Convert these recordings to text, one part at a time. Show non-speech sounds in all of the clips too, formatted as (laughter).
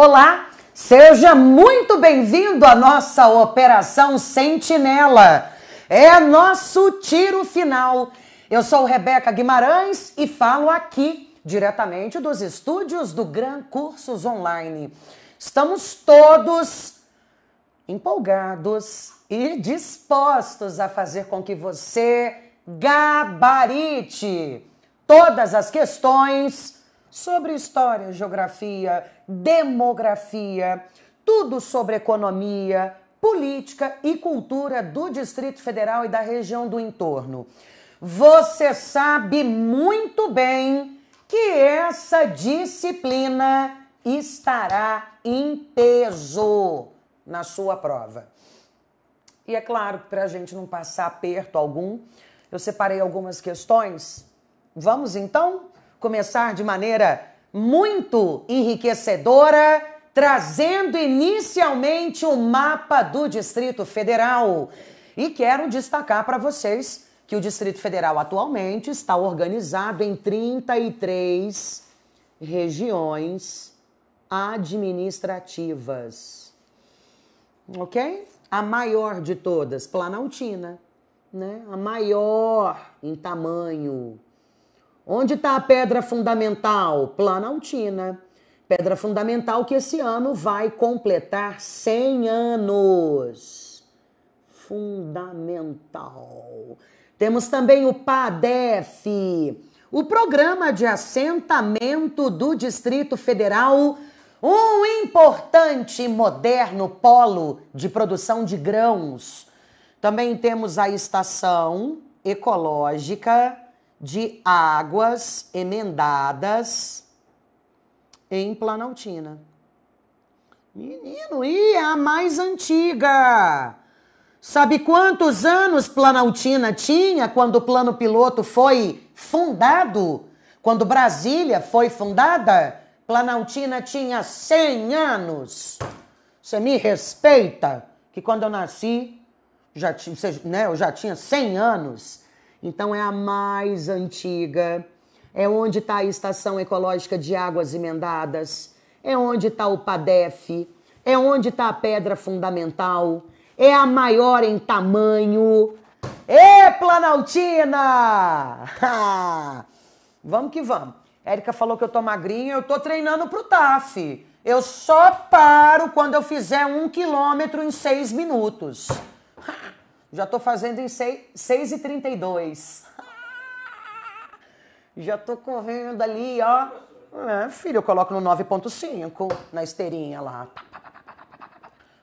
Olá, seja muito bem-vindo à nossa Operação Sentinela. É nosso tiro final. Eu sou Rebeca Guimarães e falo aqui diretamente dos estúdios do Gran Cursos Online. Estamos todos empolgados e dispostos a fazer com que você gabarite todas as questões sobre história, geografia, demografia, tudo sobre economia, política e cultura do Distrito Federal e da região do entorno. Você sabe muito bem que essa disciplina estará em peso na sua prova. E é claro que para a gente não passar aperto algum, eu separei algumas questões. Vamos então? começar de maneira muito enriquecedora, trazendo inicialmente o mapa do Distrito Federal. E quero destacar para vocês que o Distrito Federal atualmente está organizado em 33 regiões administrativas. Ok? A maior de todas, Planaltina, né? A maior em tamanho, Onde está a pedra fundamental? Planaltina. Pedra fundamental que esse ano vai completar 100 anos. Fundamental. Temos também o PADEF, o Programa de Assentamento do Distrito Federal, um importante e moderno polo de produção de grãos. Também temos a Estação Ecológica de águas emendadas em Planaltina. Menino, e a mais antiga! Sabe quantos anos Planaltina tinha quando o plano piloto foi fundado? Quando Brasília foi fundada? Planaltina tinha 100 anos. Você me respeita que quando eu nasci, já, né, eu já tinha 100 anos. Então é a mais antiga, é onde está a Estação Ecológica de Águas Emendadas, é onde está o PADEF, é onde está a Pedra Fundamental, é a maior em tamanho. Ê, Planaltina! Ha! vamos que vamos. Érica falou que eu tô magrinha, eu tô treinando pro TAF. Eu só paro quando eu fizer um quilômetro em seis minutos. Já tô fazendo em 6 e 32 Já tô correndo ali, ó. É, filho, eu coloco no 9.5 na esteirinha lá.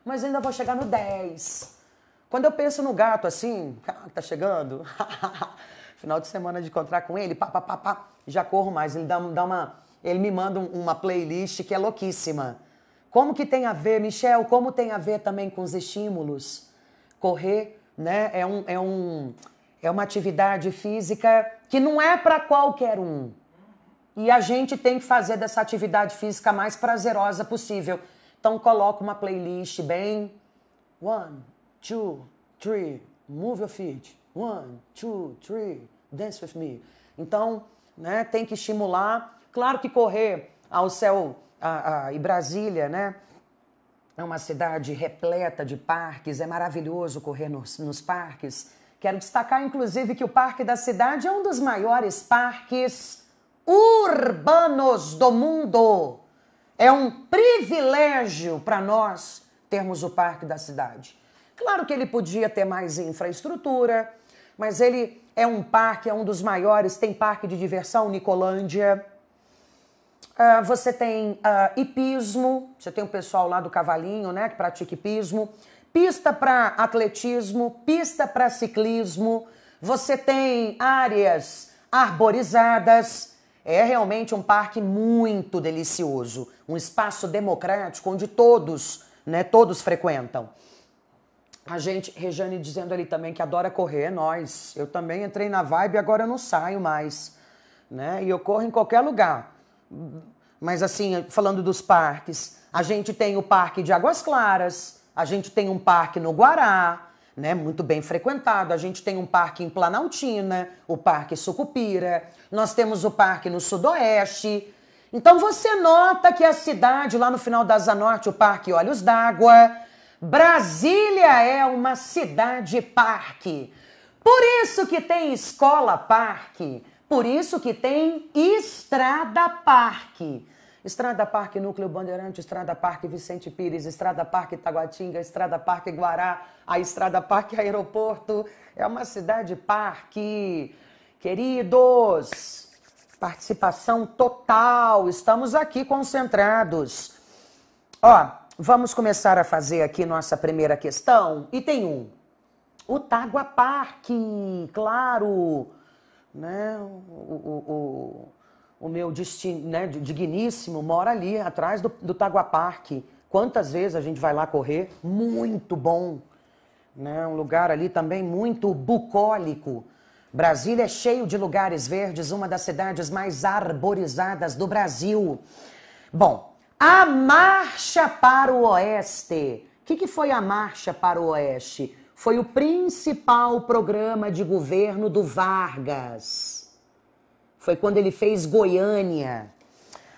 Mas ainda vou chegar no 10. Quando eu penso no gato assim, tá chegando, (laughs) final de semana de encontrar com ele, pá, pá, pá, pá, já corro mais. Ele dá, dá uma, ele me manda uma playlist que é louquíssima. Como que tem a ver, Michel? Como tem a ver também com os estímulos? Correr né? É, um, é, um, é uma atividade física que não é para qualquer um. E a gente tem que fazer dessa atividade física mais prazerosa possível. Então coloca uma playlist bem. One, two, three, move your feet. One, two, three, dance with me. Então, né, tem que estimular. Claro que correr ao céu a, a, e Brasília, né? É uma cidade repleta de parques, é maravilhoso correr nos, nos parques. Quero destacar, inclusive, que o Parque da Cidade é um dos maiores parques urbanos do mundo. É um privilégio para nós termos o Parque da Cidade. Claro que ele podia ter mais infraestrutura, mas ele é um parque, é um dos maiores. Tem parque de diversão, Nicolândia. Ah, você tem uh, hipismo, você tem o pessoal lá do cavalinho, né, que pratica hipismo, pista para atletismo, pista para ciclismo, você tem áreas arborizadas. É realmente um parque muito delicioso, um espaço democrático onde todos, né, todos frequentam. A gente, Rejane dizendo ali também que adora correr, nós. Eu também entrei na vibe, agora eu não saio mais, né? E eu corro em qualquer lugar. Mas assim, falando dos parques, a gente tem o Parque de Águas Claras, a gente tem um parque no Guará, né, muito bem frequentado. A gente tem um parque em Planaltina, o Parque Sucupira, nós temos o parque no Sudoeste. Então você nota que a cidade, lá no final da Asa Norte, o Parque Olhos d'Água, Brasília é uma cidade parque. Por isso que tem escola parque. Por isso que tem Estrada Parque. Estrada Parque Núcleo Bandeirante, Estrada Parque Vicente Pires, Estrada Parque Itaguatinga, Estrada Parque Guará, a Estrada Parque (laughs) Aeroporto. É uma cidade parque. Queridos, participação total. Estamos aqui concentrados. Ó, vamos começar a fazer aqui nossa primeira questão. Item 1. Um. O Tagua Parque, claro né? O, o, o, meu destino, né? digníssimo mora ali, atrás do, do Tagua Parque. Quantas vezes a gente vai lá correr? Muito bom. Né? Um lugar ali também muito bucólico. Brasília é cheio de lugares verdes, uma das cidades mais arborizadas do Brasil. Bom, a marcha para o oeste. O que, que foi a marcha para o oeste? foi o principal programa de governo do Vargas. Foi quando ele fez Goiânia.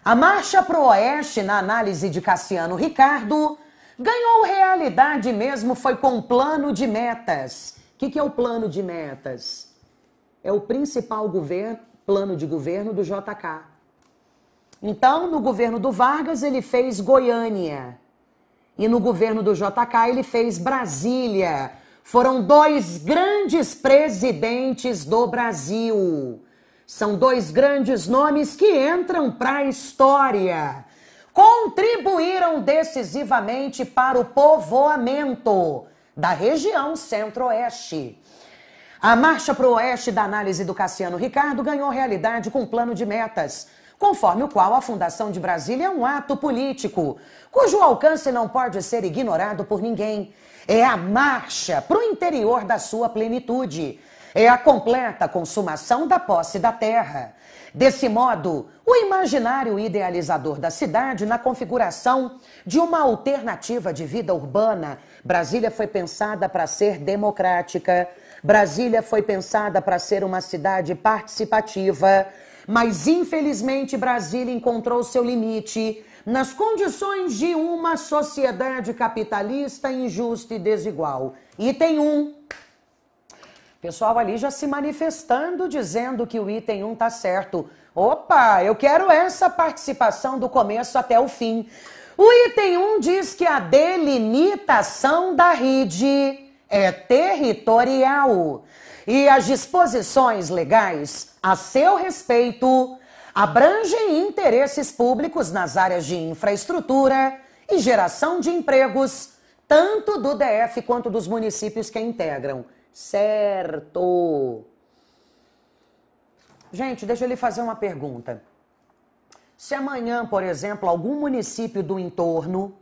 A marcha pro oeste, na análise de Cassiano Ricardo, ganhou realidade mesmo foi com o plano de metas. O que, que é o plano de metas? É o principal governo, plano de governo do JK. Então, no governo do Vargas, ele fez Goiânia. E no governo do JK, ele fez Brasília foram dois grandes presidentes do Brasil. São dois grandes nomes que entram para a história. Contribuíram decisivamente para o povoamento da região Centro-Oeste. A marcha para o Oeste da análise do Cassiano Ricardo ganhou realidade com um plano de metas, conforme o qual a Fundação de Brasília é um ato político, cujo alcance não pode ser ignorado por ninguém é a marcha para o interior da sua plenitude. É a completa consumação da posse da terra. Desse modo, o imaginário idealizador da cidade na configuração de uma alternativa de vida urbana. Brasília foi pensada para ser democrática. Brasília foi pensada para ser uma cidade participativa. Mas, infelizmente, Brasília encontrou seu limite nas condições de uma sociedade capitalista injusta e desigual. Item 1. Pessoal ali já se manifestando, dizendo que o item 1 tá certo. Opa, eu quero essa participação do começo até o fim. O item 1 diz que a delimitação da rede é territorial e as disposições legais a seu respeito abrangem interesses públicos nas áreas de infraestrutura e geração de empregos, tanto do DF quanto dos municípios que a integram. Certo. Gente, deixa eu lhe fazer uma pergunta. Se amanhã, por exemplo, algum município do entorno,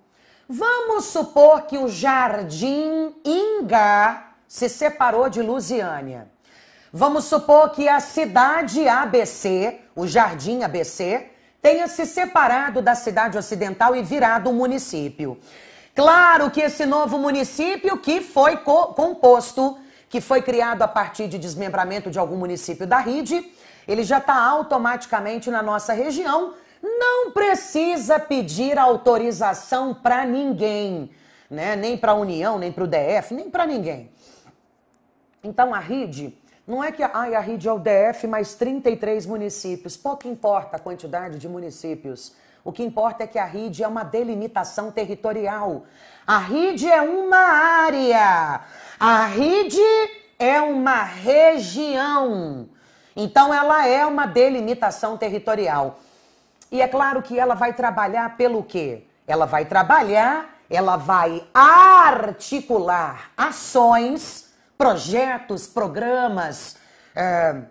vamos supor que o Jardim Ingá se separou de Lusiânia. Vamos supor que a cidade ABC o Jardim ABC, tenha se separado da cidade ocidental e virado um município. Claro que esse novo município que foi co composto, que foi criado a partir de desmembramento de algum município da rede, ele já está automaticamente na nossa região, não precisa pedir autorização para ninguém, né? Nem para a União, nem para o DF, nem para ninguém. Então a rede não é que ai, a rede é o DF mais 33 municípios. Pouco importa a quantidade de municípios. O que importa é que a rede é uma delimitação territorial. A rede é uma área. A rede é uma região. Então ela é uma delimitação territorial. E é claro que ela vai trabalhar pelo quê? Ela vai trabalhar, ela vai articular ações projetos, programas é,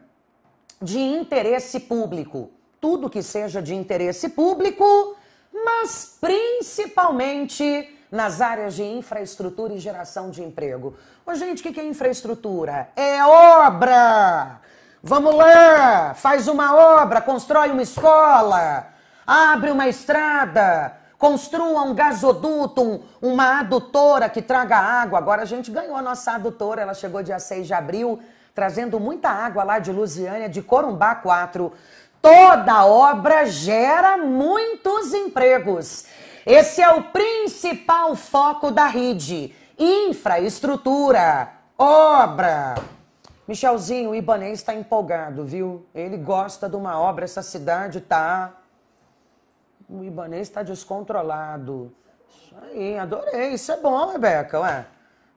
de interesse público. Tudo que seja de interesse público, mas principalmente nas áreas de infraestrutura e geração de emprego. Ô, gente, o que, que é infraestrutura? É obra! Vamos lá! Faz uma obra, constrói uma escola, abre uma estrada, Construa um gasoduto, um, uma adutora que traga água. Agora a gente ganhou a nossa adutora, ela chegou dia 6 de abril, trazendo muita água lá de Lusiânia, de Corumbá 4. Toda obra gera muitos empregos. Esse é o principal foco da rede: infraestrutura, obra. Michelzinho, o Ibanês está empolgado, viu? Ele gosta de uma obra, essa cidade tá o ibanês está descontrolado. Isso aí, adorei. Isso é bom, Rebeca, ué.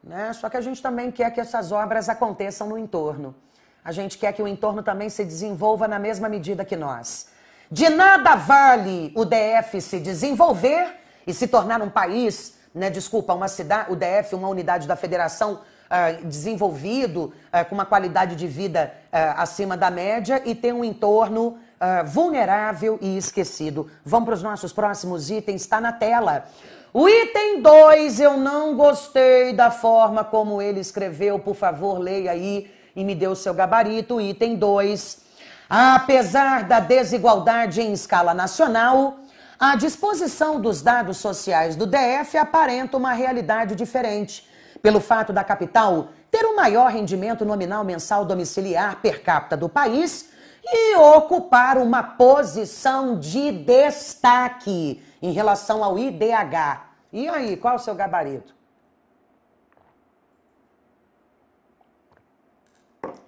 Né? Só que a gente também quer que essas obras aconteçam no entorno. A gente quer que o entorno também se desenvolva na mesma medida que nós. De nada vale o DF se desenvolver e se tornar um país, né? Desculpa, uma cidade, o DF, uma unidade da federação uh, desenvolvido, uh, com uma qualidade de vida uh, acima da média e ter um entorno uh, vulnerável e esquecido. Vamos para os nossos próximos itens, está na tela. O item 2, eu não gostei da forma como ele escreveu, por favor, leia aí e me dê o seu gabarito. Item 2. Apesar da desigualdade em escala nacional, a disposição dos dados sociais do DF aparenta uma realidade diferente, pelo fato da capital ter o um maior rendimento nominal mensal domiciliar per capita do país e ocupar uma posição de destaque em relação ao IDH. E aí, qual é o seu gabarito?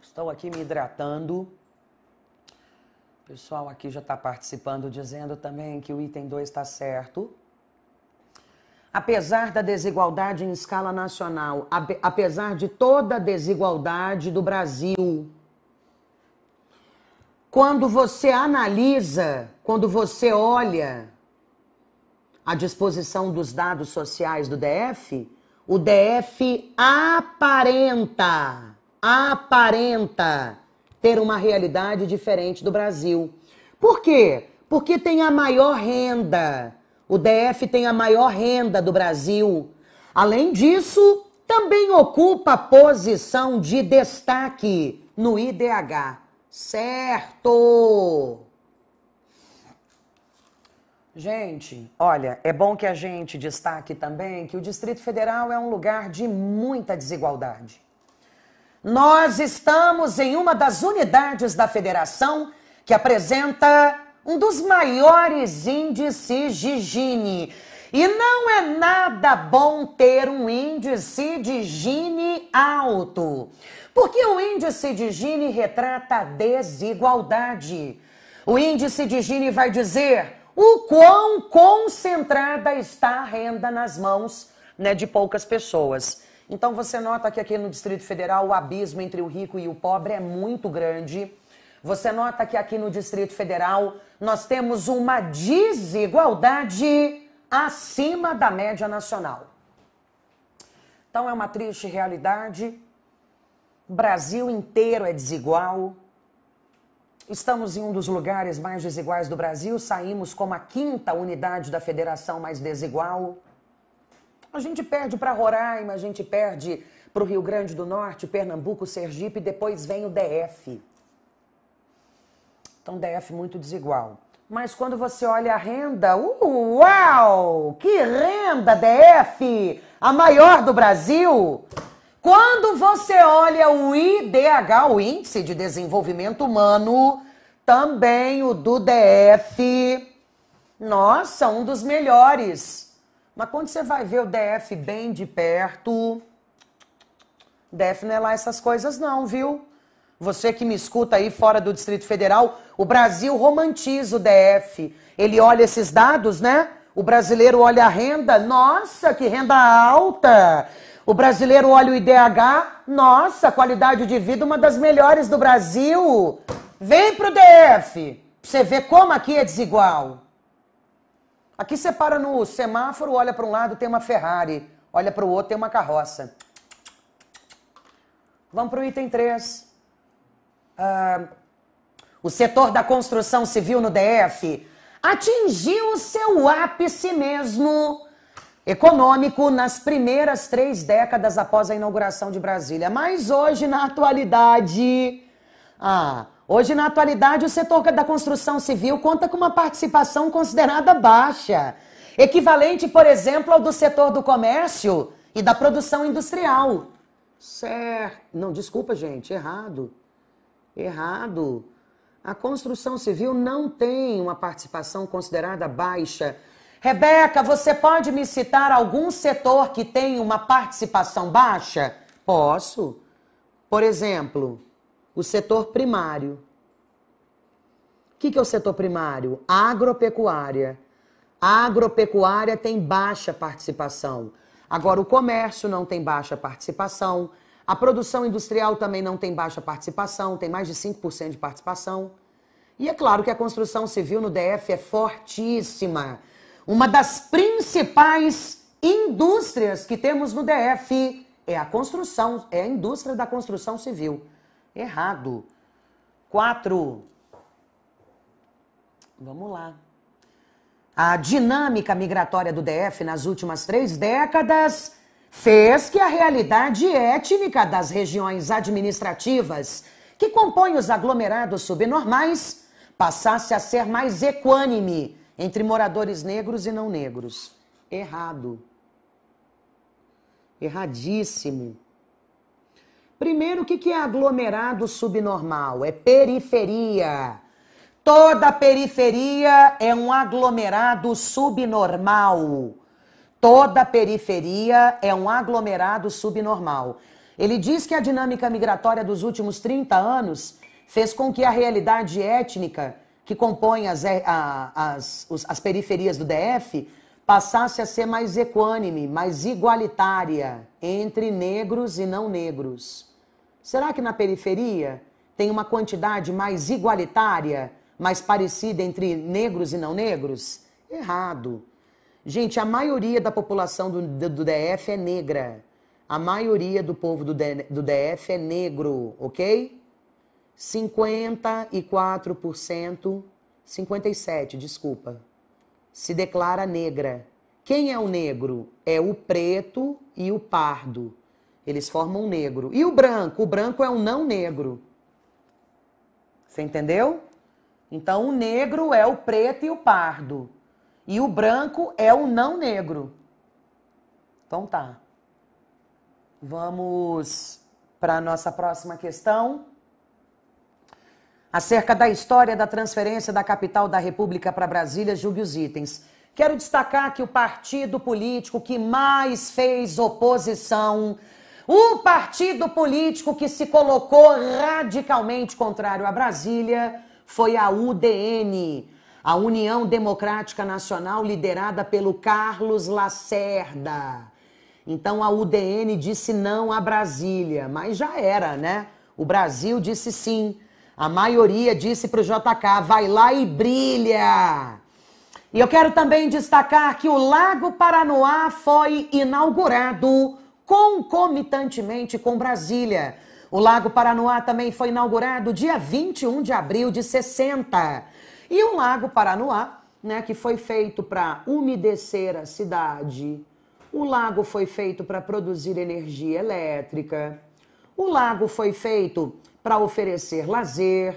Estou aqui me hidratando. O pessoal aqui já está participando, dizendo também que o item 2 está certo. Apesar da desigualdade em escala nacional, apesar de toda a desigualdade do Brasil, quando você analisa, quando você olha a disposição dos dados sociais do DF, o DF aparenta, aparenta ter uma realidade diferente do Brasil. Por quê? Porque tem a maior renda. O DF tem a maior renda do Brasil. Além disso, também ocupa posição de destaque no IDH. Certo! Gente, olha, é bom que a gente destaque também que o Distrito Federal é um lugar de muita desigualdade. Nós estamos em uma das unidades da federação que apresenta um dos maiores índices de Gini. E não é nada bom ter um índice de Gini alto. Porque o índice de Gini retrata a desigualdade. O índice de Gini vai dizer o quão concentrada está a renda nas mãos né, de poucas pessoas. Então você nota que aqui no Distrito Federal o abismo entre o rico e o pobre é muito grande. Você nota que aqui no Distrito Federal nós temos uma desigualdade acima da média nacional. Então é uma triste realidade Brasil inteiro é desigual. Estamos em um dos lugares mais desiguais do Brasil, saímos como a quinta unidade da federação mais desigual. A gente perde para Roraima, a gente perde para o Rio Grande do Norte, Pernambuco, Sergipe, depois vem o DF. Então, DF muito desigual. Mas quando você olha a renda, uau! Que renda, DF! A maior do Brasil! Quando você olha o IDH, o Índice de Desenvolvimento Humano, também o do DF, nossa, um dos melhores. Mas quando você vai ver o DF bem de perto, DF não é lá essas coisas não, viu? Você que me escuta aí fora do Distrito Federal, o Brasil romantiza o DF. Ele olha esses dados, né? O brasileiro olha a renda, nossa, que renda alta! O brasileiro olha o IDH, nossa, qualidade de vida uma das melhores do Brasil. Vem pro DF, você ver como aqui é desigual. Aqui você para no semáforo, olha para um lado tem uma Ferrari, olha para o outro tem uma carroça. Vamos para o item 3. Ah, o setor da construção civil no DF atingiu seu ápice mesmo econômico nas primeiras três décadas após a inauguração de Brasília. Mas hoje, na atualidade. Ah, hoje, na atualidade, o setor da construção civil conta com uma participação considerada baixa, equivalente, por exemplo, ao do setor do comércio e da produção industrial. Certo. Não, desculpa, gente, errado. Errado. A construção civil não tem uma participação considerada baixa Rebeca, você pode me citar algum setor que tem uma participação baixa? Posso. Por exemplo, o setor primário. O que, que é o setor primário? Agropecuária. A agropecuária tem baixa participação. Agora, o comércio não tem baixa participação. A produção industrial também não tem baixa participação, tem mais de 5% de participação. E é claro que a construção civil no DF é fortíssima. Uma das principais indústrias que temos no DF é a construção, é a indústria da construção civil. Errado. Quatro. Vamos lá. A dinâmica migratória do DF nas últimas três décadas fez que a realidade étnica das regiões administrativas que compõem os aglomerados subnormais passasse a ser mais equânime entre moradores negros e não negros. Errado. Erradíssimo. Primeiro, o que é aglomerado subnormal? É periferia. Toda periferia é um aglomerado subnormal. Toda periferia é um aglomerado subnormal. Ele diz que a dinâmica migratória dos últimos 30 anos fez com que a realidade étnica que compõe as, é, as, as periferias do DF passasse a ser mais equânime, mais igualitária entre negros e não negros? Será que na periferia tem uma quantidade mais igualitária, mais parecida entre negros e não negros? Errado. Gente, a maioria da população do, do, do DF é negra. A maioria do povo do, do DF é negro, ok? 54%, 57, desculpa, se declara negra. Quem é o negro? É o preto e o pardo. Eles formam o negro. E o branco? O branco é o não negro. Você entendeu? Então o negro é o preto e o pardo. E o branco é o não negro. Então tá. Vamos para nossa próxima questão. Acerca da história da transferência da capital da República para Brasília, julgue os itens. Quero destacar que o partido político que mais fez oposição, o partido político que se colocou radicalmente contrário a Brasília, foi a UDN, a União Democrática Nacional, liderada pelo Carlos Lacerda. Então a UDN disse não a Brasília, mas já era, né? O Brasil disse sim. A maioria disse para o JK: vai lá e brilha. E eu quero também destacar que o Lago Paranoá foi inaugurado concomitantemente com Brasília. O Lago Paranoá também foi inaugurado dia 21 de abril de 60. E o Lago Paranoá, né, que foi feito para umedecer a cidade. O lago foi feito para produzir energia elétrica. O lago foi feito para oferecer lazer,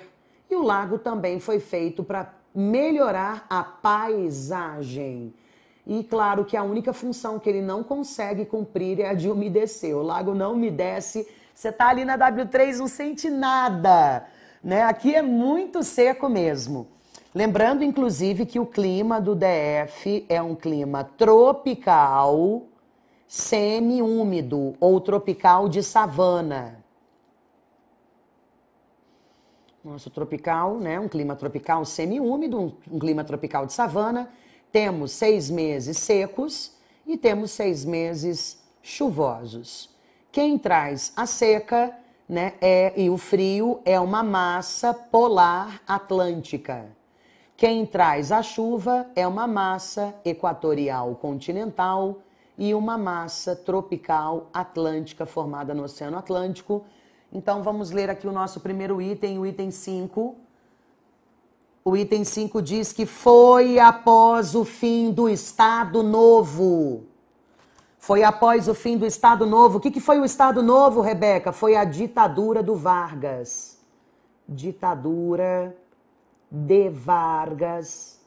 e o lago também foi feito para melhorar a paisagem. E claro que a única função que ele não consegue cumprir é a de umedecer. O lago não umedece. Você está ali na W3, não sente nada, né? Aqui é muito seco mesmo. Lembrando, inclusive, que o clima do DF é um clima tropical semiúmido ou tropical de savana nosso tropical, né? Um clima tropical semiúmido, um, um clima tropical de savana. Temos seis meses secos e temos seis meses chuvosos. Quem traz a seca né, é, e o frio é uma massa polar atlântica. Quem traz a chuva é uma massa equatorial continental e uma massa tropical atlântica formada no Oceano Atlântico então vamos ler aqui o nosso primeiro item, o item 5. O item 5 diz que foi após o fim do Estado Novo. Foi após o fim do Estado Novo. O que, que foi o Estado Novo, Rebeca? Foi a ditadura do Vargas. Ditadura de Vargas,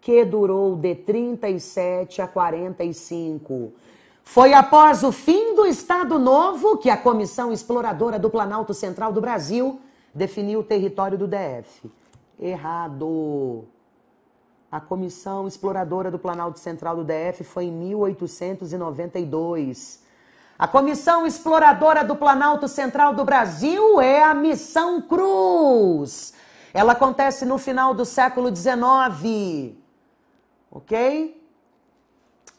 que durou de 37 a 45. Foi após o fim do Estado Novo que a Comissão Exploradora do Planalto Central do Brasil definiu o território do DF. Errado. A Comissão Exploradora do Planalto Central do DF foi em 1892. A Comissão Exploradora do Planalto Central do Brasil é a Missão Cruz. Ela acontece no final do século XIX. Ok?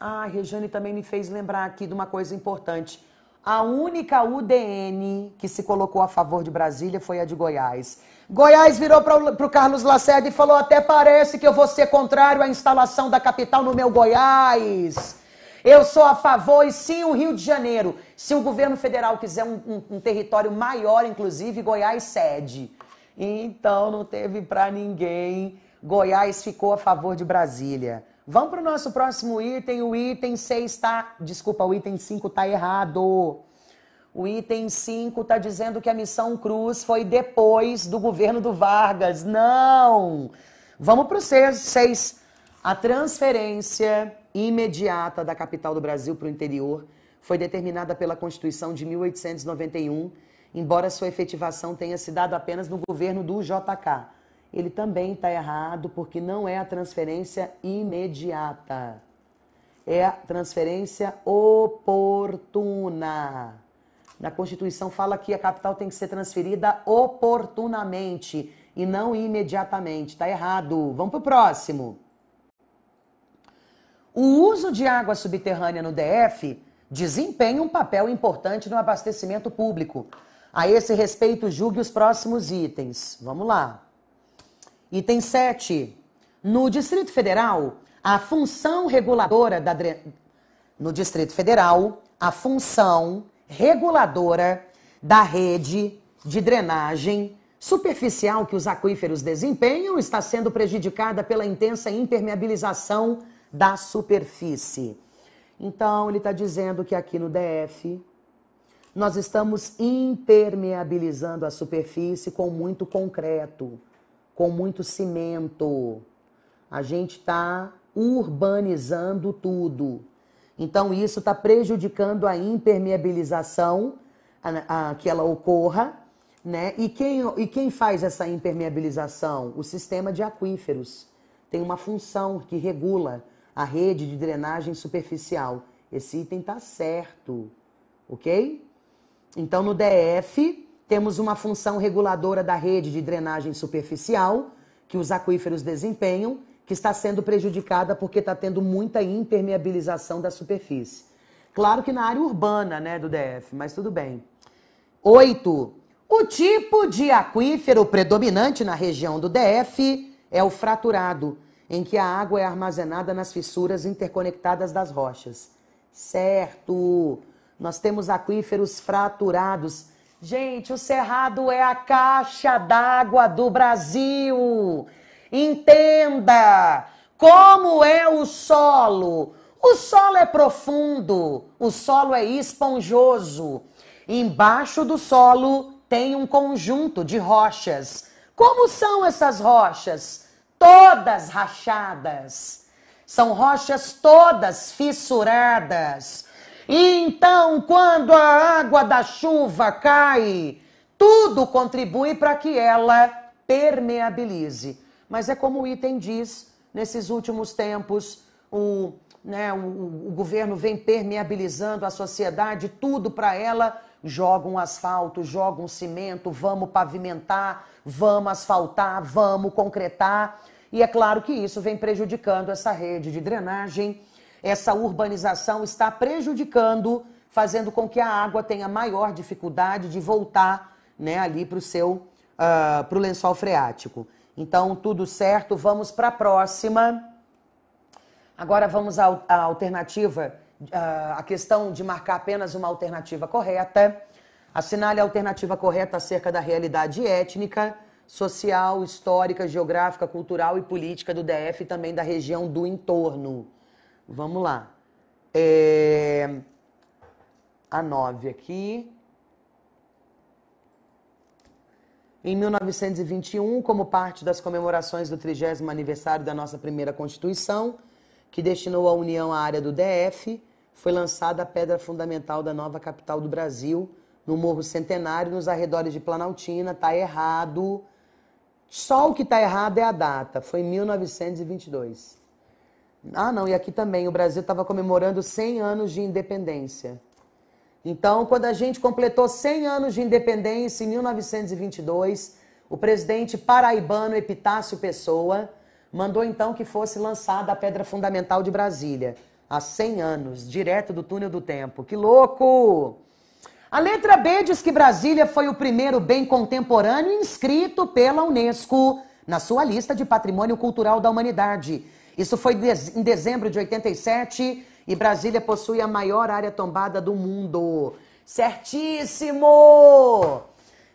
Ah, a Rejane também me fez lembrar aqui de uma coisa importante. A única UDN que se colocou a favor de Brasília foi a de Goiás. Goiás virou para o Carlos Lacerda e falou: até parece que eu vou ser contrário à instalação da capital no meu Goiás. Eu sou a favor e sim o Rio de Janeiro. Se o governo federal quiser um, um, um território maior, inclusive, Goiás cede. Então não teve para ninguém. Goiás ficou a favor de Brasília. Vamos para o nosso próximo item. O item 6 está. Desculpa, o item 5 está errado. O item 5 está dizendo que a missão Cruz foi depois do governo do Vargas. Não! Vamos para o 6. A transferência imediata da capital do Brasil para o interior foi determinada pela Constituição de 1891, embora sua efetivação tenha se dado apenas no governo do JK ele também está errado, porque não é a transferência imediata. É a transferência oportuna. Na Constituição fala que a capital tem que ser transferida oportunamente e não imediatamente. Está errado. Vamos para o próximo. O uso de água subterrânea no DF desempenha um papel importante no abastecimento público. A esse respeito, julgue os próximos itens. Vamos lá. Item 7. No Distrito Federal, a função reguladora da no Distrito Federal, a função reguladora da rede de drenagem superficial que os aquíferos desempenham está sendo prejudicada pela intensa impermeabilização da superfície. Então, ele está dizendo que aqui no DF nós estamos impermeabilizando a superfície com muito concreto com muito cimento. A gente está urbanizando tudo. Então, isso está prejudicando a impermeabilização a, a, que ela ocorra. Né? E, quem, e quem faz essa impermeabilização? O sistema de aquíferos. Tem uma função que regula a rede de drenagem superficial. Esse item está certo, ok? Então, no DF, temos uma função reguladora da rede de drenagem superficial, que os aquíferos desempenham, que está sendo prejudicada porque está tendo muita impermeabilização da superfície. Claro que na área urbana, né, do DF, mas tudo bem. oito O tipo de aquífero predominante na região do DF é o fraturado, em que a água é armazenada nas fissuras interconectadas das rochas. Certo! Nós temos aquíferos fraturados Gente, o Cerrado é a caixa d'água do Brasil. Entenda como é o solo. O solo é profundo, o solo é esponjoso. Embaixo do solo tem um conjunto de rochas. Como são essas rochas? Todas rachadas. São rochas todas fissuradas então, quando a água da chuva cai, tudo contribui para que ela permeabilize. Mas é como o item diz, nesses últimos tempos, o, né, o, o governo vem permeabilizando a sociedade, tudo para ela joga um asfalto, joga um cimento, vamos pavimentar, vamos asfaltar, vamos concretar. E é claro que isso vem prejudicando essa rede de drenagem essa urbanização está prejudicando, fazendo com que a água tenha maior dificuldade de voltar né, ali para o seu uh, pro lençol freático. Então, tudo certo, vamos para a próxima. Agora vamos à, à alternativa, uh, a questão de marcar apenas uma alternativa correta. Assinale a alternativa correta acerca da realidade étnica, social, histórica, geográfica, cultural e política do DF e também da região do entorno. Vamos lá. É... A 9 aqui. Em 1921, como parte das comemorações do 30 aniversário da nossa primeira Constituição, que destinou à União a área do DF, foi lançada a pedra fundamental da nova capital do Brasil, no Morro Centenário, nos arredores de Planaltina. Tá errado. Só o que tá errado é a data. Foi 1922. Ah, não, e aqui também, o Brasil estava comemorando 100 anos de independência. Então, quando a gente completou 100 anos de independência, em 1922, o presidente paraibano Epitácio Pessoa mandou então que fosse lançada a pedra fundamental de Brasília, há 100 anos, direto do túnel do tempo. Que louco! A letra B diz que Brasília foi o primeiro bem contemporâneo inscrito pela Unesco na sua lista de Patrimônio Cultural da Humanidade isso foi em dezembro de 87 e Brasília possui a maior área tombada do mundo. Certíssimo!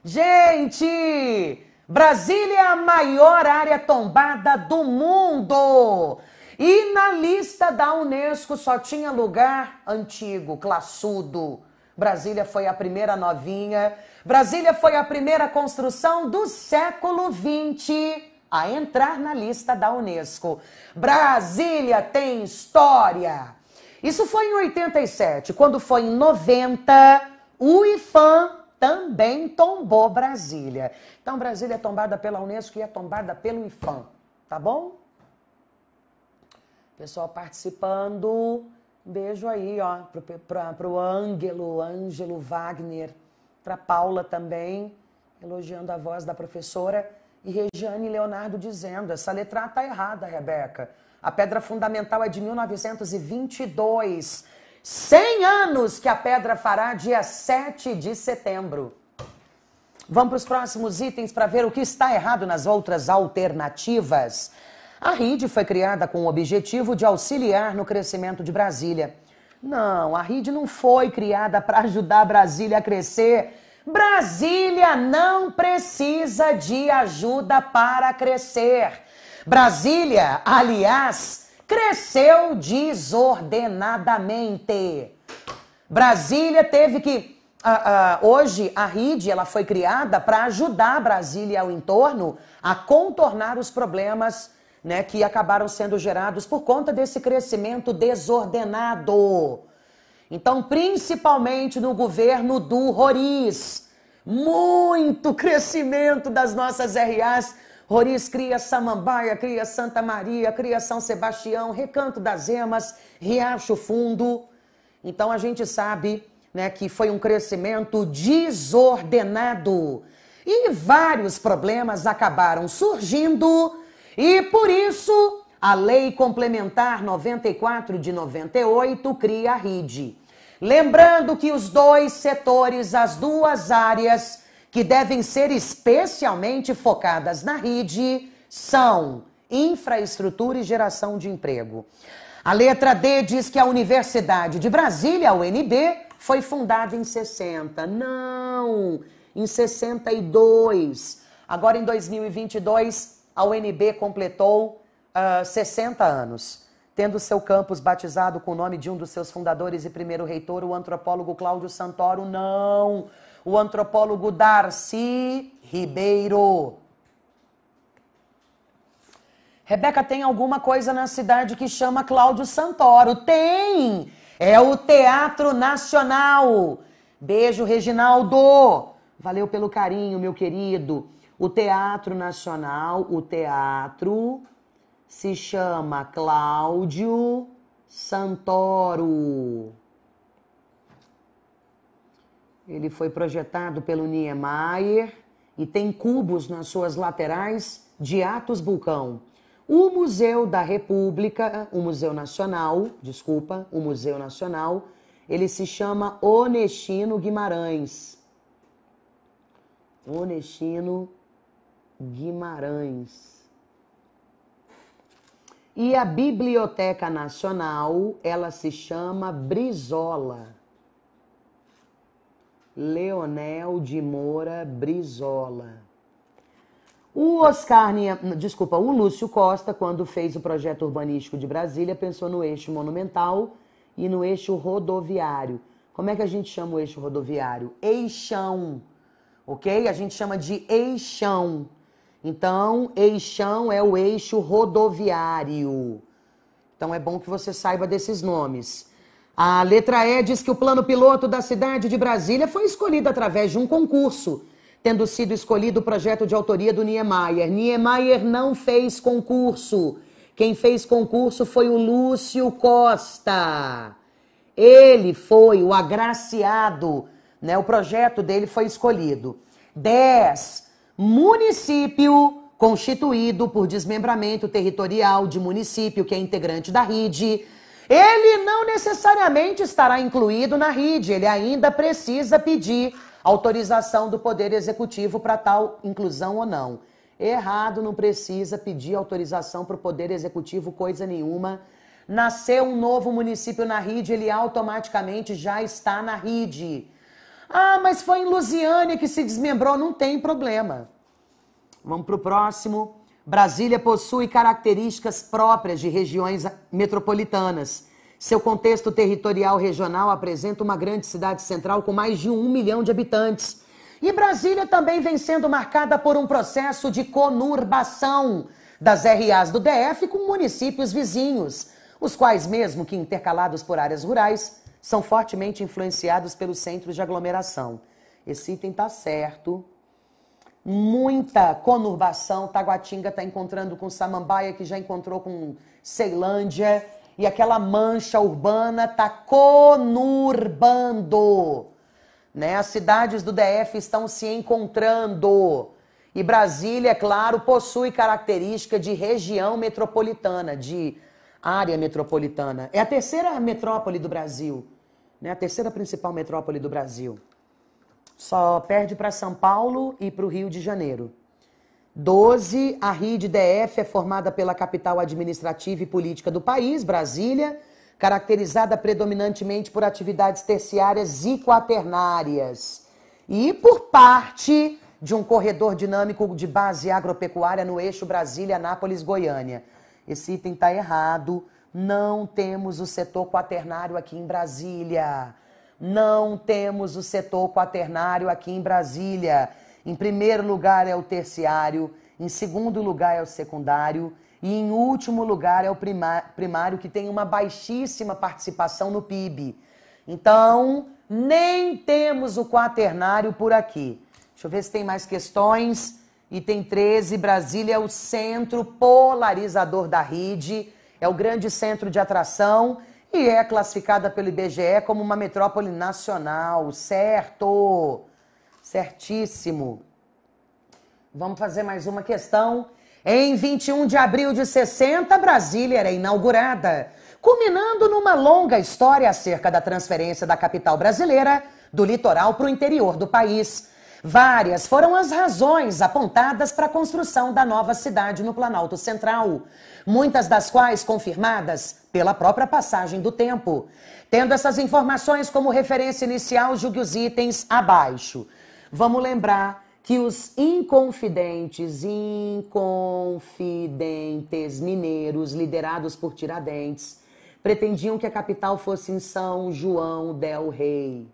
Gente, Brasília é a maior área tombada do mundo. E na lista da Unesco só tinha lugar antigo, classudo. Brasília foi a primeira novinha. Brasília foi a primeira construção do século XX a entrar na lista da Unesco. Brasília tem história! Isso foi em 87. Quando foi em 90, o IFAM também tombou Brasília. Então, Brasília é tombada pela Unesco e é tombada pelo IFAM, tá bom? Pessoal participando. Beijo aí, ó, pro, o pro Ângelo, Ângelo Wagner, pra Paula também, elogiando a voz da professora e Regiane Leonardo dizendo: essa letra está errada, Rebeca. A pedra fundamental é de 1922. 100 anos que a pedra fará dia 7 de setembro. Vamos para os próximos itens para ver o que está errado nas outras alternativas. A RID foi criada com o objetivo de auxiliar no crescimento de Brasília. Não, a RID não foi criada para ajudar Brasília a crescer Brasília não precisa de ajuda para crescer. Brasília, aliás, cresceu desordenadamente. Brasília teve que. Uh, uh, hoje, a RID ela foi criada para ajudar Brasília e ao entorno a contornar os problemas né, que acabaram sendo gerados por conta desse crescimento desordenado. Então, principalmente no governo do Roriz, muito crescimento das nossas RAs. Roriz cria Samambaia, cria Santa Maria, cria São Sebastião, Recanto das Emas, Riacho Fundo. Então a gente sabe né, que foi um crescimento desordenado e vários problemas acabaram surgindo e por isso a Lei Complementar 94 de 98 cria a RIDE Lembrando que os dois setores, as duas áreas que devem ser especialmente focadas na rede são infraestrutura e geração de emprego. A letra D diz que a Universidade de Brasília, a UNB, foi fundada em 60. Não, em 62. Agora em 2022, a UNB completou uh, ah, 60 anos tendo seu campus batizado com o nome de um dos seus fundadores e primeiro reitor, o antropólogo Cláudio Santoro, não, o antropólogo Darcy Ribeiro. Rebeca, tem alguma coisa na cidade que chama Cláudio Santoro? Tem! É o Teatro Nacional. Beijo, Reginaldo. Valeu pelo carinho, meu querido. O Teatro Nacional, o Teatro se chama Cláudio Santoro. Ele foi projetado pelo Niemeyer e tem cubos nas suas laterais de Atos Vulcão. O Museu da República, o Museu Nacional, desculpa, o Museu Nacional, ele se chama Onestino Guimarães. Onestino Guimarães. E a Biblioteca Nacional, ela se chama Brizola. Leonel de Moura Brizola. O Oscar, desculpa, o Lúcio Costa, quando fez o projeto urbanístico de Brasília, pensou no eixo monumental e no eixo rodoviário. Como é que a gente chama o eixo rodoviário? Eixão, ok? A gente chama de eixão. Então, eixão é o eixo rodoviário. Então é bom que você saiba desses nomes. A letra E diz que o plano piloto da cidade de Brasília foi escolhido através de um concurso, tendo sido escolhido o projeto de autoria do Niemeyer. Niemeyer não fez concurso. Quem fez concurso foi o Lúcio Costa. Ele foi o agraciado, né? O projeto dele foi escolhido. 10 município constituído por desmembramento territorial de município que é integrante da rede, ele não necessariamente estará incluído na rede, ele ainda precisa pedir autorização do Poder Executivo para tal inclusão ou não. Errado, não precisa pedir autorização para o Poder Executivo, coisa nenhuma. Nasceu um novo município na rede, ele automaticamente já está na rede. Ah, mas foi em Lusiânia que se desmembrou. Não tem problema. Vamos para o próximo. Brasília possui características próprias de regiões metropolitanas. Seu contexto territorial regional apresenta uma grande cidade central com mais de um milhão de habitantes. E Brasília também vem sendo marcada por um processo de conurbação das RAs do DF com municípios vizinhos, os quais, mesmo que intercalados por áreas rurais, são fortemente influenciados pelos centros de aglomeração. Esse item está certo. Muita conurbação. Taguatinga está encontrando com Samambaia, que já encontrou com Ceilândia. E aquela mancha urbana está conurbando. Né? As cidades do DF estão se encontrando. E Brasília, é claro, possui característica de região metropolitana, de área metropolitana. É a terceira metrópole do Brasil né, a terceira principal metrópole do Brasil. Só perde para São Paulo e para o Rio de Janeiro. 12. A RIDE DF é formada pela capital administrativa e política do país, Brasília, caracterizada predominantemente por atividades terciárias e quaternárias. E por parte de um corredor dinâmico de base agropecuária no eixo brasília nápoles goiânia Esse item está errado. Não temos o setor quaternário aqui em Brasília. Não temos o setor quaternário aqui em Brasília. Em primeiro lugar é o terciário, em segundo lugar é o secundário e em último lugar é o primário, que tem uma baixíssima participação no PIB. Então, nem temos o quaternário por aqui. Deixa eu ver se tem mais questões. Item 13, Brasília é o centro polarizador da rede é o grande centro de atração e é classificada pelo IBGE como uma metrópole nacional, certo? Certíssimo. Vamos fazer mais uma questão. Em 21 de abril de 60, Brasília era inaugurada, culminando numa longa história acerca da transferência da capital brasileira do litoral para o interior do país. Várias foram as razões apontadas para a construção da nova cidade no Planalto Central, muitas das quais confirmadas pela própria passagem do tempo. Tendo essas informações como referência inicial, julgue os itens abaixo. Vamos lembrar que os inconfidentes, inconfidentes mineiros, liderados por Tiradentes, pretendiam que a capital fosse em São João del Rei.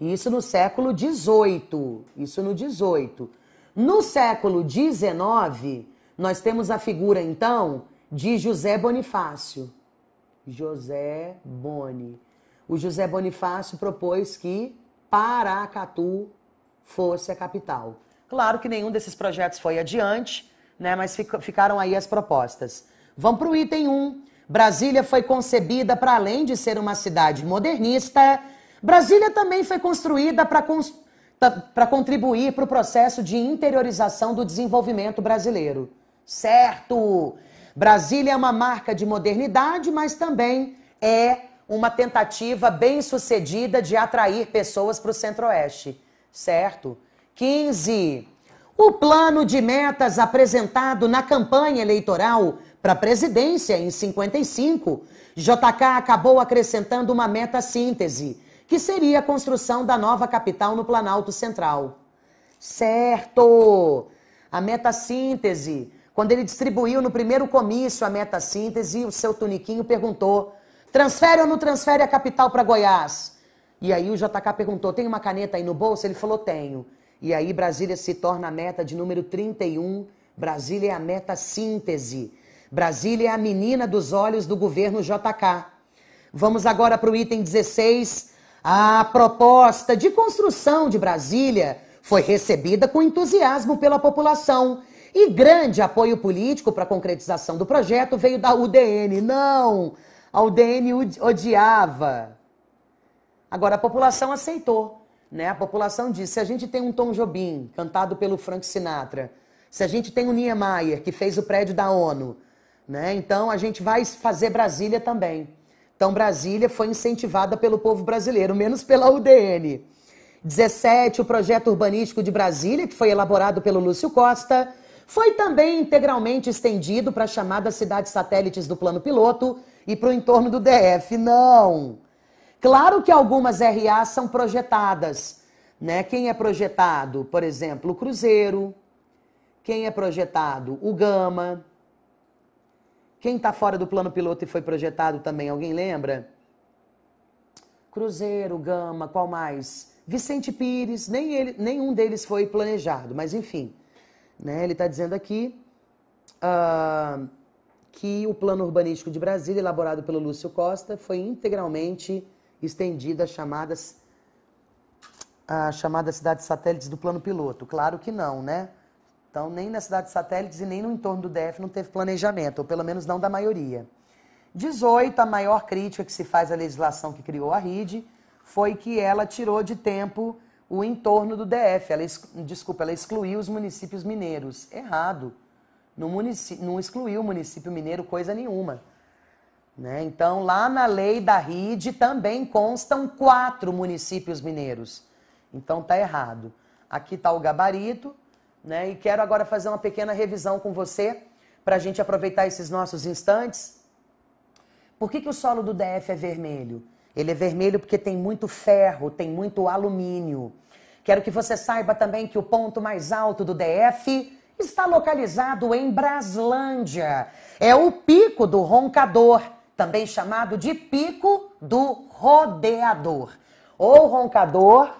Isso no século XVIII. Isso no XVIII. No século XIX, nós temos a figura, então, de José Bonifácio. José Boni. O José Bonifácio propôs que Paracatu fosse a capital. Claro que nenhum desses projetos foi adiante, né, mas ficaram aí as propostas. Vamos para o item 1. Brasília foi concebida para além de ser uma cidade modernista, Brasília também foi construída para contribuir para o processo de interiorização do desenvolvimento brasileiro certo. Brasília é uma marca de modernidade, mas também é uma tentativa bem sucedida de atrair pessoas para o Centro-Oeste, certo? 15. O plano de metas apresentado na campanha eleitoral para a presidência em 55, JK acabou acrescentando uma meta síntese, que seria a construção da nova capital no Planalto Central. Certo! A meta síntese quando ele distribuiu no primeiro comício a meta-síntese, o seu Tuniquinho perguntou: transfere ou não transfere a capital para Goiás? E aí o JK perguntou: tem uma caneta aí no bolso? Ele falou: tenho. E aí Brasília se torna a meta de número 31. Brasília é a meta-síntese. Brasília é a menina dos olhos do governo JK. Vamos agora para o item 16. A proposta de construção de Brasília foi recebida com entusiasmo pela população e grande apoio político para a concretização do projeto veio da UDN. Não! A UDN odiava. Agora, a população aceitou. Né? A população disse: se a gente tem um Tom Jobim, cantado pelo Frank Sinatra, se a gente tem o um Niemeyer, que fez o prédio da ONU, né? então a gente vai fazer Brasília também. Então, Brasília foi incentivada pelo povo brasileiro, menos pela UDN. 17, o projeto urbanístico de Brasília, que foi elaborado pelo Lúcio Costa foi também integralmente estendido para as chamadas cidades satélites do plano piloto e para o entorno do DF. Não! Claro que algumas RA são projetadas. Né? Quem é projetado, por exemplo, o Cruzeiro. Quem é projetado, o Gama. Quem está fora do plano piloto e foi projetado também, alguém lembra? Cruzeiro, Gama, qual mais? Vicente Pires, nem ele, nenhum deles foi planejado, mas enfim. Né? Ele está dizendo aqui uh, que o plano urbanístico de Brasília, elaborado pelo Lúcio Costa, foi integralmente estendido às chamadas, cidades satélites do plano piloto. Claro que não, né? Então, nem nas cidades satélites e nem no entorno do DF não teve planejamento, ou pelo menos não da maioria. 18, a maior crítica que se faz à legislação que criou a RIDE foi que ela tirou de tempo o entorno do DF. Ela, desculpa, ela excluiu os municípios mineiros. Errado. Não, munici, não excluiu o município mineiro coisa nenhuma. Né? Então, lá na lei da RID também constam quatro municípios mineiros. Então, tá errado. Aqui está o gabarito. Né? E quero agora fazer uma pequena revisão com você, para a gente aproveitar esses nossos instantes. Por que, que o solo do DF é vermelho? Ele é vermelho porque tem muito ferro, tem muito alumínio. Quero que você saiba também que o ponto mais alto do DF está localizado em Braslândia. É o Pico do Roncador, também chamado de Pico do Rodeador. Ou Roncador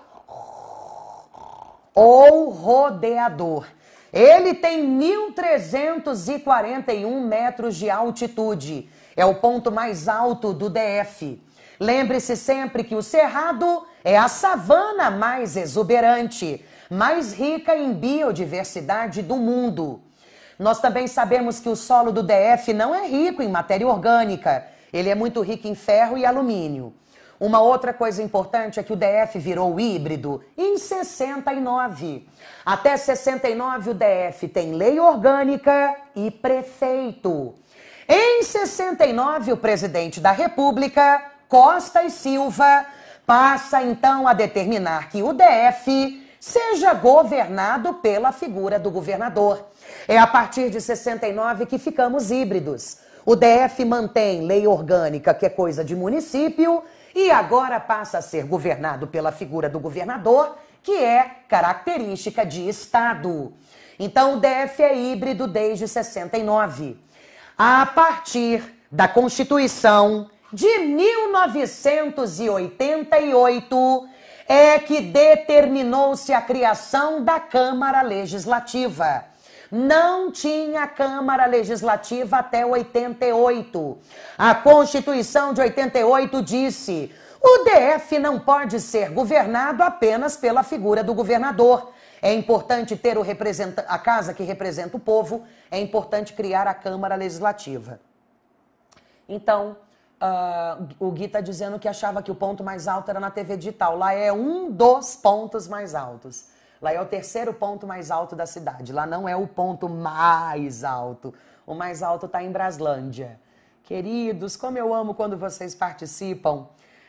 ou Rodeador. Ele tem 1.341 metros de altitude. É o ponto mais alto do DF. Lembre-se sempre que o cerrado é a savana mais exuberante, mais rica em biodiversidade do mundo. Nós também sabemos que o solo do DF não é rico em matéria orgânica, ele é muito rico em ferro e alumínio. Uma outra coisa importante é que o DF virou híbrido em 69. Até 69 o DF tem lei orgânica e prefeito. Em 69 o presidente da República Costa e Silva passa então a determinar que o DF seja governado pela figura do governador. É a partir de 69 que ficamos híbridos. O DF mantém lei orgânica, que é coisa de município, e agora passa a ser governado pela figura do governador, que é característica de Estado. Então, o DF é híbrido desde 69. A partir da Constituição de 1988 é que determinou-se a criação da Câmara Legislativa. Não tinha Câmara Legislativa até 88. A Constituição de 88 disse: o DF não pode ser governado apenas pela figura do governador. É importante ter o a casa que representa o povo, é importante criar a Câmara Legislativa. Então, Uh, o Gui está dizendo que achava que o ponto mais alto era na TV digital. Lá é um dos pontos mais altos. Lá é o terceiro ponto mais alto da cidade. Lá não é o ponto mais alto. O mais alto está em Braslândia. Queridos, como eu amo quando vocês participam.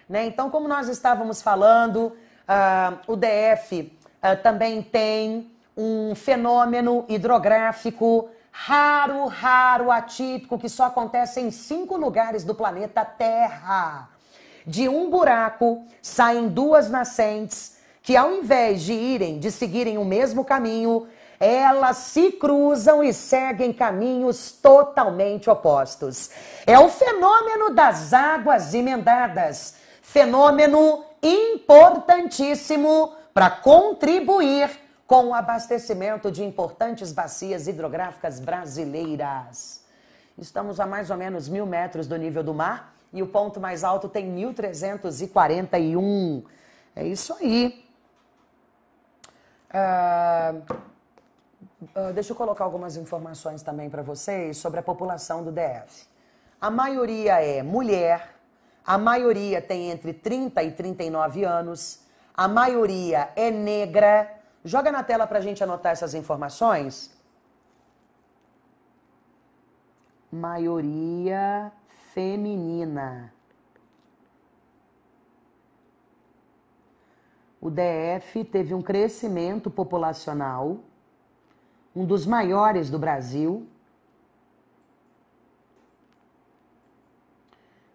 Né? Então, como nós estávamos falando, uh, o DF uh, ah, também tem um fenômeno hidrográfico raro, raro, atípico, que só acontece em cinco lugares do planeta Terra. De um buraco saem duas nascentes que, ao invés de irem, de seguirem o mesmo caminho, elas se cruzam e seguem caminhos totalmente opostos. É o fenômeno das águas emendadas, fenômeno importantíssimo para contribuir com o abastecimento de importantes bacias hidrográficas brasileiras. Estamos a mais ou menos mil metros do nível do mar e o ponto mais alto tem 1.341. É isso aí. Uh, deixa eu colocar algumas informações também para vocês sobre a população do DF. A maioria é mulher, a maioria tem entre 30 e 39 anos, a maioria é negra Joga na tela para a gente anotar essas informações. Maioria feminina. O DF teve um crescimento populacional, um dos maiores do Brasil.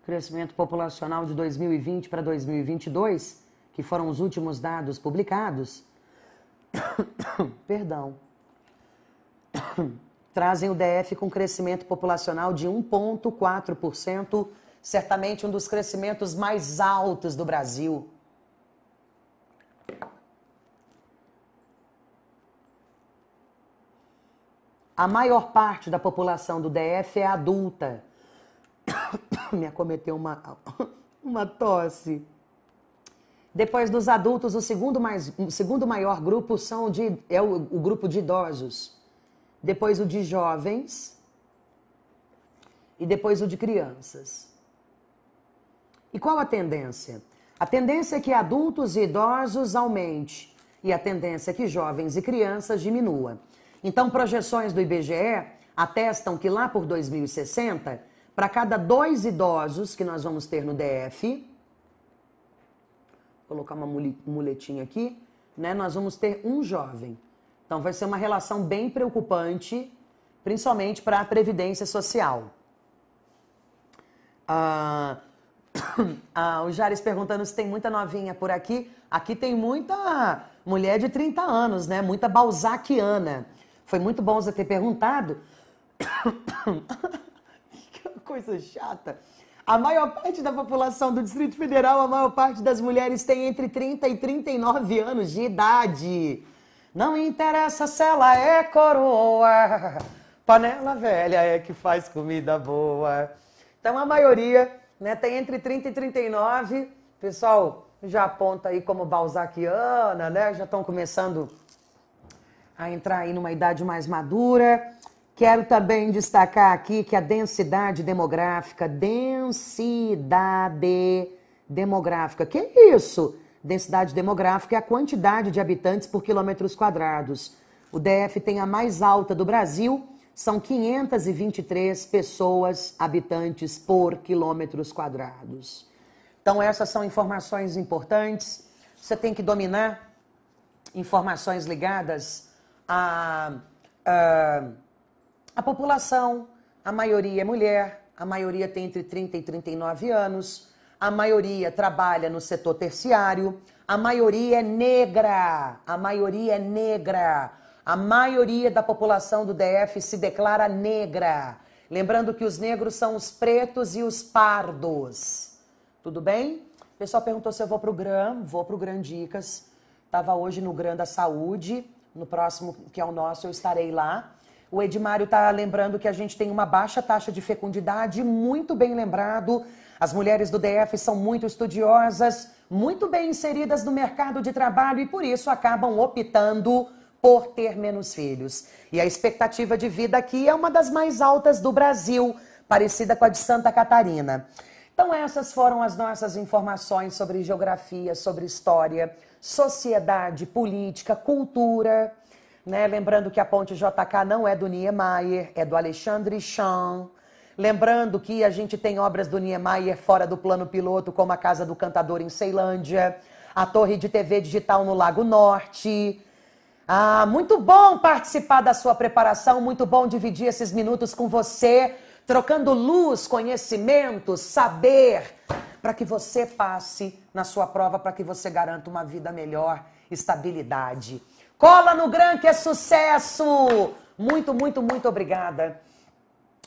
Crescimento populacional de 2020 para 2022, que foram os últimos dados publicados, (coughs) perdão, (coughs) trazem o DF com crescimento populacional de 1,4%, certamente um dos crescimentos mais altos do Brasil. A maior parte da população do DF é adulta. (coughs) Me acometeu uma, uma tosse. Depois dos adultos, o segundo, mais, o segundo maior grupo são de, é o, o grupo de idosos. Depois o de jovens. E depois o de crianças. E qual a tendência? A tendência é que adultos e idosos aumente. E a tendência é que jovens e crianças diminua. Então, projeções do IBGE atestam que lá por 2060, para cada dois idosos que nós vamos ter no DF, colocar uma muletinha aqui, né? Nós vamos ter um jovem. Então vai ser uma relação bem preocupante, principalmente para a previdência social. Ah, (coughs) ah, o Jares perguntando se tem muita novinha por aqui. Aqui tem muita mulher de 30 anos, né? Muita balzaquiana. Foi muito bom você ter perguntado. (coughs) que coisa chata. A maior parte da população do Distrito Federal, a maior parte das mulheres tem entre 30 e 39 anos de idade. Não interessa se ela é coroa, panela velha é que faz comida boa. Então a maioria né, tem entre 30 e 39. Pessoal já aponta aí como balzaquiana, né? Já estão começando a entrar aí numa idade mais madura. Quero também destacar aqui que a densidade demográfica, densidade demográfica, que é isso? Densidade demográfica é a quantidade de habitantes por quilômetros quadrados. O DF tem a mais alta do Brasil, são 523 pessoas habitantes por quilômetros quadrados. Então essas são informações importantes. Você tem que dominar informações ligadas a, a ah, a população, a maioria é mulher, a maioria tem entre 30 e 39 anos, a maioria trabalha no setor terciário, a maioria é negra, a maioria é negra. A maioria da população do DF se declara negra. Lembrando que os negros são os pretos e os pardos. Tudo bem? O pessoal perguntou se eu vou pro GRAM, vou pro GRAM Dicas. Tava hoje no GRAM da Saúde, no próximo, que é o nosso, eu estarei lá. O Edmário está lembrando que a gente tem uma baixa taxa de fecundidade, muito bem lembrado. As mulheres do DF são muito estudiosas, muito bem inseridas no mercado de trabalho e por isso acabam optando por ter menos filhos. E a expectativa de vida aqui é uma das mais altas do Brasil, parecida com a de Santa Catarina. Então, essas foram as nossas informações sobre geografia, sobre história, sociedade, política, cultura. Né? Lembrando que a ponte JK não é do Niemeyer, é do Alexandre Chan. Lembrando que a gente tem obras do Niemeyer fora do plano piloto, como a Casa do Cantador em Ceilândia, a Torre de TV Digital no Lago Norte. Ah, muito bom participar da sua preparação, muito bom dividir esses minutos com você, trocando luz, conhecimento, saber, para que você passe na sua prova, para que você garanta uma vida melhor, estabilidade. Cola no Gran que é sucesso! Muito, muito, muito obrigada.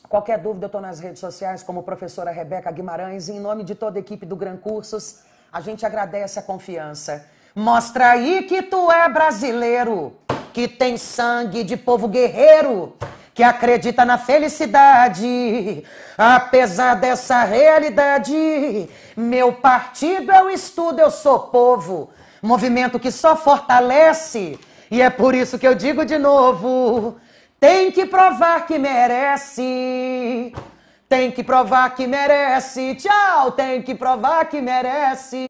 Qualquer dúvida, eu estou nas redes sociais como professora Rebeca Guimarães. E em nome de toda a equipe do Gran Cursos, a gente agradece a confiança. Mostra aí que tu é brasileiro, que tem sangue de povo guerreiro, que acredita na felicidade. Apesar dessa realidade, meu partido é o estudo, eu sou povo. Movimento que só fortalece e é por isso que eu digo de novo: tem que provar que merece. Tem que provar que merece. Tchau, tem que provar que merece.